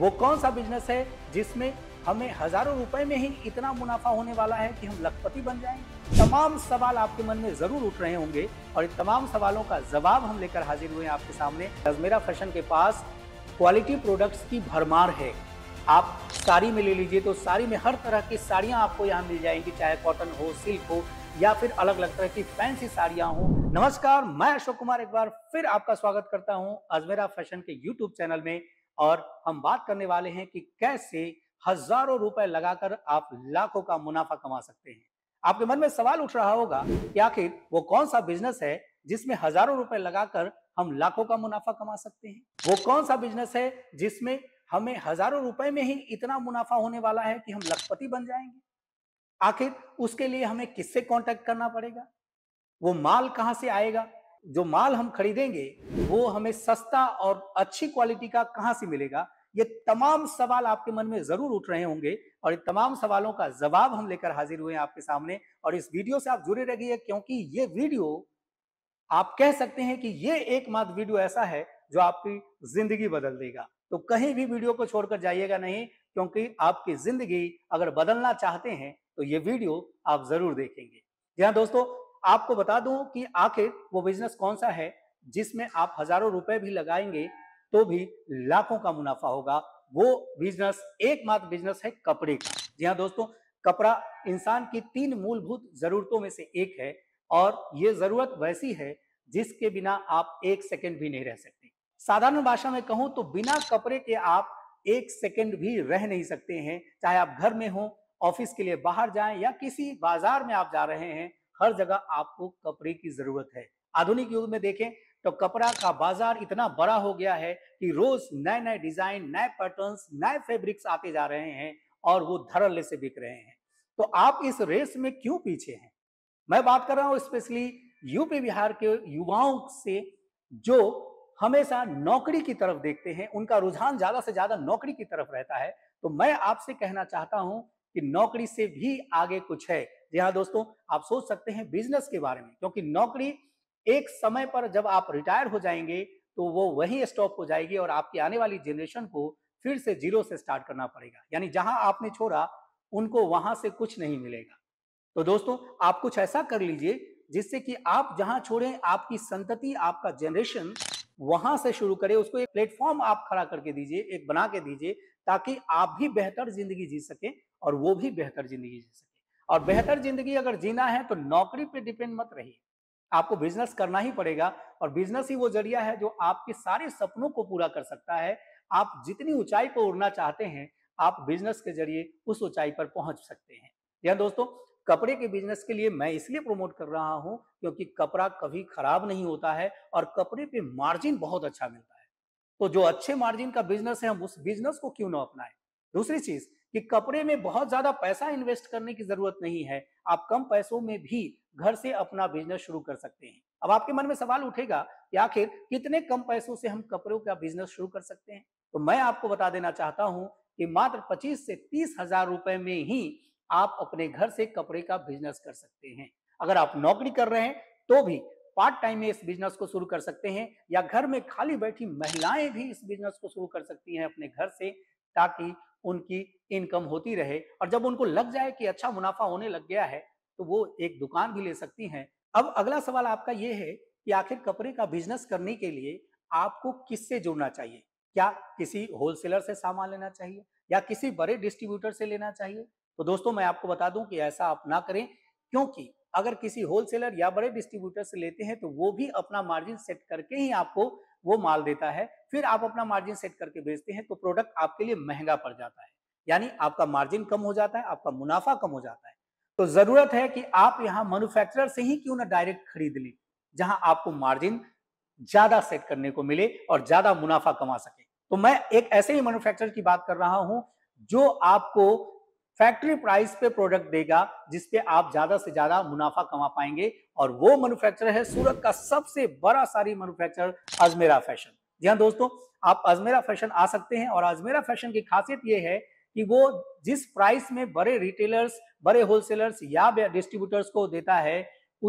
वो कौन सा बिजनेस है जिसमें हमें हजारों रुपए में ही इतना मुनाफा होने वाला है कि हम लखपति बन जाएंगे तमाम सवाल आपके मन में जरूर उठ रहे होंगे और इन तमाम सवालों का जवाब हम लेकर हाजिर हुए आपके सामने अजमेरा फैशन के पास क्वालिटी प्रोडक्ट्स की भरमार है आप साड़ी में ले लीजिए तो साड़ी में हर तरह की साड़ियाँ आपको यहाँ मिल जाएंगी चाहे कॉटन हो सिल्क हो या फिर अलग अलग तरह की फैंसी साड़ियाँ हो नमस्कार मैं अशोक कुमार एक बार फिर आपका स्वागत करता हूँ अजमेरा फैशन के यूट्यूब चैनल में और हम बात करने वाले हैं कि कैसे हजारों रुपए लगाकर आप लाखों का मुनाफा कमा सकते हैं आपके मन में सवाल उठ रहा होगा कि आखिर वो कौन सा बिजनेस है जिसमें हजारों रुपए लगाकर हम लाखों का मुनाफा कमा सकते हैं वो कौन सा बिजनेस है जिसमें हमें हजारों रुपए में ही इतना मुनाफा होने वाला है कि हम लखपति बन जाएंगे आखिर उसके लिए हमें किससे कांटेक्ट करना पड़ेगा वो माल कहां से आएगा जो माल हम खरीदेंगे वो हमें सस्ता और अच्छी क्वालिटी का कहाँ से मिलेगा ये तमाम सवाल आपके मन में जरूर उठ रहे होंगे और इन तमाम सवालों का जवाब हम लेकर हाजिर हुए आपके सामने और इस वीडियो से आप जुड़े रहिए क्योंकि ये वीडियो आप कह सकते हैं कि ये एकमात्र वीडियो ऐसा है जो आपकी जिंदगी बदल देगा तो कहीं भी वीडियो को छोड़कर जाइएगा नहीं क्योंकि आपकी जिंदगी अगर बदलना चाहते हैं तो ये वीडियो आप जरूर देखेंगे जी हाँ दोस्तों आपको बता दूं कि आखिर वो बिजनेस कौन सा है जिसमें आप हजारों रुपए भी लगाएंगे तो भी लाखों का मुनाफा होगा वो बिजनेस एकमात्र बिजनेस है कपड़े का जी हाँ दोस्तों कपड़ा इंसान की तीन मूलभूत जरूरतों में से एक है और ये जरूरत वैसी है जिसके बिना आप एक सेकंड भी नहीं रह सकते साधारण भाषा में कहूं तो बिना कपड़े के आप एक सेकंड भी रह नहीं सकते हैं चाहे आप घर में हो ऑफिस के लिए बाहर जाएं या किसी बाजार में आप जा रहे हैं हर जगह आपको कपड़े की जरूरत है आधुनिक युग में देखें तो कपड़ा का बाजार इतना बड़ा हो गया है कि रोज नए नए डिजाइन नए पैटर्न्स नए फैब्रिक्स आते जा रहे हैं और वो धरल से बिक रहे हैं तो आप इस रेस में क्यों पीछे हैं मैं बात कर रहा हूं स्पेशली यूपी बिहार के युवाओं से जो हमेशा नौकरी की तरफ देखते हैं उनका रुझान ज्यादा से ज्यादा नौकरी की तरफ रहता है तो मैं आपसे कहना चाहता हूं कि नौकरी से भी आगे कुछ है जी हाँ दोस्तों आप सोच सकते हैं बिजनेस के बारे में क्योंकि नौकरी एक समय पर जब आप रिटायर हो जाएंगे तो वो वही स्टॉप हो जाएगी और आपकी आने वाली जनरेशन को फिर से जीरो से स्टार्ट करना पड़ेगा यानी जहां आपने छोड़ा उनको वहां से कुछ नहीं मिलेगा तो दोस्तों आप कुछ ऐसा कर लीजिए जिससे कि आप जहां छोड़ें आपकी संतति आपका जनरेशन वहां से शुरू करे उसको एक प्लेटफॉर्म आप खड़ा करके दीजिए एक बना के दीजिए ताकि आप भी बेहतर जिंदगी जी सके और वो भी बेहतर जिंदगी जी सके और बेहतर जिंदगी अगर जीना है तो नौकरी पे डिपेंड मत रहिए आपको बिजनेस करना ही पड़ेगा और बिजनेस ही वो जरिया है जो आपके सारे सपनों को पूरा कर सकता है आप जितनी ऊंचाई पर उड़ना चाहते हैं आप बिजनेस के जरिए उस ऊंचाई पर पहुंच सकते हैं यह दोस्तों कपड़े के बिजनेस के लिए मैं इसलिए प्रमोट कर रहा हूं क्योंकि कपड़ा कभी खराब नहीं होता है और कपड़े पे मार्जिन बहुत अच्छा मिलता है तो जो अच्छे मार्जिन का बिजनेस है हम उस बिजनेस को क्यों ना अपनाएं दूसरी चीज कि कपड़े में बहुत ज्यादा पैसा इन्वेस्ट करने की जरूरत नहीं है आप कम पैसों में भी घर से अपना बिजनेस शुरू कर सकते हैं अब आपके मन में सवाल उठेगा कि आखिर कितने कम पैसों से हम कपड़ों का बिजनेस शुरू कर सकते हैं तो मैं आपको बता देना चाहता हूं कि मात्र पच्चीस से तीस हजार रुपए में ही आप अपने घर से कपड़े का बिजनेस कर सकते हैं अगर आप नौकरी कर रहे हैं तो भी पार्ट टाइम में इस बिजनेस को शुरू कर सकते हैं या घर में खाली बैठी महिलाएं भी इस बिजनेस को शुरू कर सकती हैं अपने घर से ताकि उनकी इनकम होती रहे और जब उनको लग जाए कि अच्छा मुनाफा होने लग गया है तो वो एक दुकान भी ले सकती हैं अब अगला सवाल आपका ये है कि आखिर कपड़े का बिजनेस करने के लिए आपको किससे जुड़ना चाहिए क्या किसी होलसेलर से सामान लेना चाहिए या किसी बड़े डिस्ट्रीब्यूटर से लेना चाहिए तो दोस्तों मैं आपको बता दूं कि ऐसा आप ना करें क्योंकि अगर किसी होलसेलर या बड़े डिस्ट्रीब्यूटर से लेते हैं तो वो भी अपना मार्जिन सेट करके ही आपको वो माल देता है फिर आप अपना मार्जिन सेट करके बेचते हैं तो प्रोडक्ट आपके लिए महंगा पड़ जाता है यानी आपका मार्जिन कम हो जाता है आपका मुनाफा कम हो जाता है तो जरूरत है कि आप यहाँ मैन्युफैक्चरर से ही क्यों ना डायरेक्ट खरीद लें जहां आपको मार्जिन ज्यादा सेट करने को मिले और ज्यादा मुनाफा कमा सके तो मैं एक ऐसे ही मैन्युफैक्चरर की बात कर रहा हूं जो आपको फैक्ट्री प्राइस पे प्रोडक्ट देगा जिसपे आप ज्यादा से ज्यादा मुनाफा कमा पाएंगे और वो मैन्युफैक्चरर है सूरत का सबसे बड़ा सारी मैन्युफैक्चरर अजमेरा फैशन जी हाँ दोस्तों आप अजमेरा फैशन आ सकते हैं और अजमेरा फैशन की खासियत ये है कि वो जिस प्राइस में बड़े रिटेलर्स बड़े होलसेलर्स या डिस्ट्रीब्यूटर्स को देता है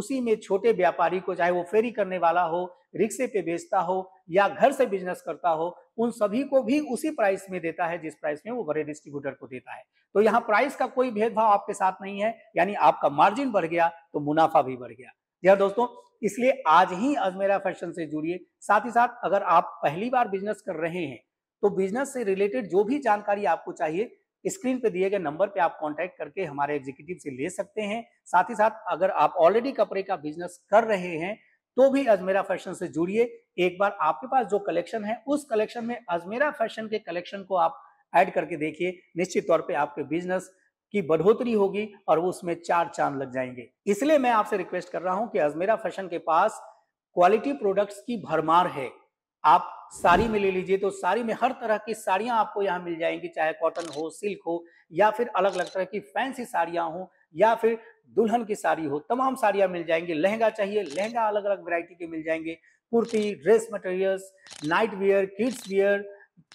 उसी में छोटे व्यापारी को चाहे वो फेरी करने वाला हो रिक्शे पे बेचता हो या घर से बिजनेस करता हो उन सभी को भी उसी प्राइस में देता है जिस प्राइस में वो बड़े डिस्ट्रीब्यूटर को देता है तो यहाँ प्राइस का कोई भेदभाव आपके साथ नहीं है यानी आपका मार्जिन बढ़ गया तो मुनाफा भी बढ़ गया यार हाँ दोस्तों इसलिए आज ही अजमेरा फैशन से जुड़िए साथ ही साथ अगर आप पहली बार बिजनेस कर रहे हैं तो बिजनेस से रिलेटेड जो भी जानकारी आपको चाहिए स्क्रीन पे दिए गए नंबर पे आप कांटेक्ट करके हमारे एग्जीक्यूटिव से ले सकते हैं साथ ही साथ अगर आप ऑलरेडी कपड़े का बिजनेस कर रहे हैं तो भी अजमेरा फैशन से जुड़िए एक बार आपके पास जो कलेक्शन है उस कलेक्शन में अजमेरा फैशन के कलेक्शन को आप ऐड करके देखिए निश्चित तौर पे आपके बिजनेस की बढ़ोतरी होगी और वो उसमें चार चांद लग जाएंगे इसलिए मैं आपसे रिक्वेस्ट कर रहा हूं कि अजमेरा फैशन के पास क्वालिटी प्रोडक्ट्स की भरमार है आप साड़ी में ले लीजिए तो साड़ी में हर तरह की साड़ियां आपको यहाँ मिल जाएंगी चाहे कॉटन हो सिल्क हो या फिर अलग अलग तरह की फैंसी साड़ियां हो या फिर दुल्हन की साड़ी हो तमाम साड़ियाँ मिल जाएंगी लहंगा चाहिए लहंगा अलग अलग वेराइटी के मिल जाएंगे kurti dress materials night wear kids wear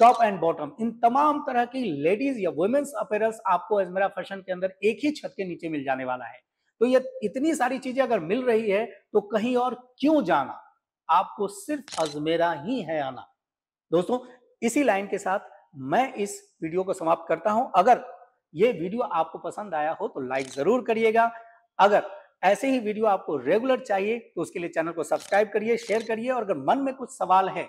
top and bottom इन तमाम तरह की लेडीज या वुमेन्स अपेयरल्स आपको अजमेरा फैशन के अंदर एक ही छत के नीचे मिल जाने वाला है तो ये इतनी सारी चीजें अगर मिल रही है तो कहीं और क्यों जाना आपको सिर्फ अजमेरा ही है आना दोस्तों इसी लाइन के साथ मैं इस वीडियो को समाप्त करता हूं अगर ये वीडियो आपको पसंद आया हो तो लाइक जरूर करिएगा अगर ऐसे ही वीडियो आपको रेगुलर चाहिए तो उसके लिए चैनल को सब्सक्राइब करिए शेयर करिए और अगर मन में कुछ सवाल है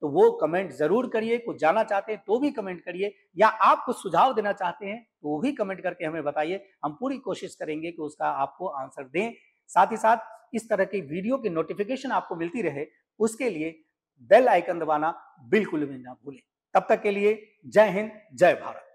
तो वो कमेंट जरूर करिए कुछ जानना चाहते हैं तो भी कमेंट करिए या आप कुछ सुझाव देना चाहते हैं तो भी कमेंट करके हमें बताइए हम पूरी कोशिश करेंगे कि उसका आपको आंसर दें साथ ही साथ इस तरह की वीडियो की नोटिफिकेशन आपको मिलती रहे उसके लिए बेल आइकन दबाना बिल्कुल भी ना भूलें तब तक के लिए जय हिंद जय भारत